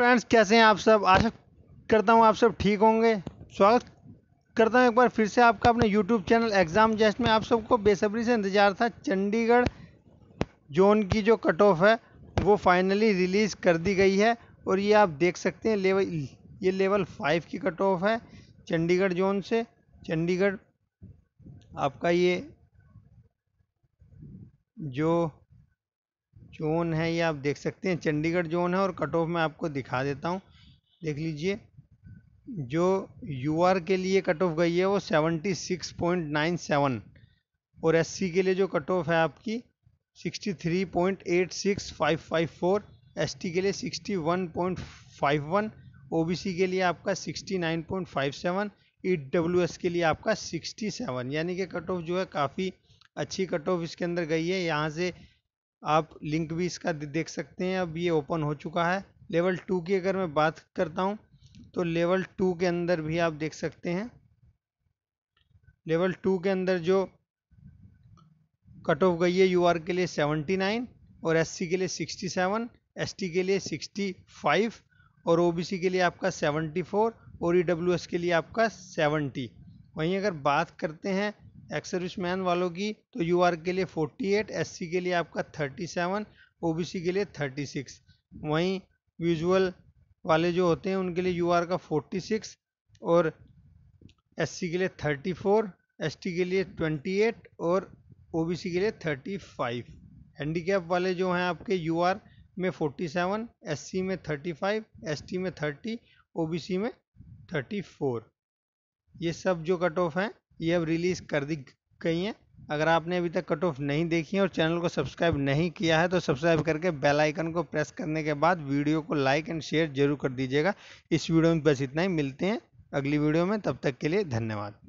friends कैसे हैं आप सब आशा करता हूं आप सब ठीक होंगे स्वागत करता हूं एक बार फिर से आपका अपने यूट्यूब चैनल एग्ज़ाम जस्ट में आप सबको बेसब्री से इंतज़ार था चंडीगढ़ जोन की जो कट ऑफ है वो फाइनली रिलीज़ कर दी गई है और ये आप देख सकते हैं लेवल ये लेवल फाइव की कट ऑफ है चंडीगढ़ जोन से चंडीगढ़ आपका ये जो जोन है ये आप देख सकते हैं चंडीगढ़ जोन है और कट ऑफ में आपको दिखा देता हूँ देख लीजिए जो यू आर के लिए कट ऑफ गई है वो seventy six point nine seven और एस सी के लिए जो कट ऑफ है आपकी sixty three point eight six five five four S T के लिए sixty one point five one O B C के लिए आपका sixty nine point five seven E W S के लिए आपका सिक्सटी सेवन यानी कि कट ऑफ जो है काफ़ी अच्छी कट ऑफ इसके अंदर गई है यहाँ से आप लिंक भी इसका देख सकते हैं अब ये ओपन हो चुका है लेवल टू की अगर मैं बात करता हूँ तो लेवल टू के अंदर भी आप देख सकते हैं लेवल टू के अंदर जो कट ऑफ गई है यूआर के लिए सेवेंटी नाइन और एससी के लिए सिक्सटी सेवन एसटी के लिए सिक्सटी फाइव और ओबीसी के लिए आपका सेवेंटी फोर और ईडब्ल्यूएस e के लिए आपका सेवेंटी वहीं अगर बात करते हैं एक्स सर्विस मैन वालों की तो यू आर के लिए 48 सी के लिए आपका 37 सी के लिए 36 वहीं विजुअल वाले जो होते हैं उनके लिए यू आर का 46 और सी के लिए 34 टी के लिए 28 और सी के लिए 35 हैंडीकैप वाले जो हैं आपके यू आर में 47 सी में 35 टी में 30 सी में 34 ये सब जो कट ऑफ हैं ये अब रिलीज़ कर दी गई हैं अगर आपने अभी तक कट ऑफ नहीं देखी है और चैनल को सब्सक्राइब नहीं किया है तो सब्सक्राइब करके बेल आइकन को प्रेस करने के बाद वीडियो को लाइक एंड शेयर जरूर कर दीजिएगा इस वीडियो में बस इतना ही मिलते हैं अगली वीडियो में तब तक के लिए धन्यवाद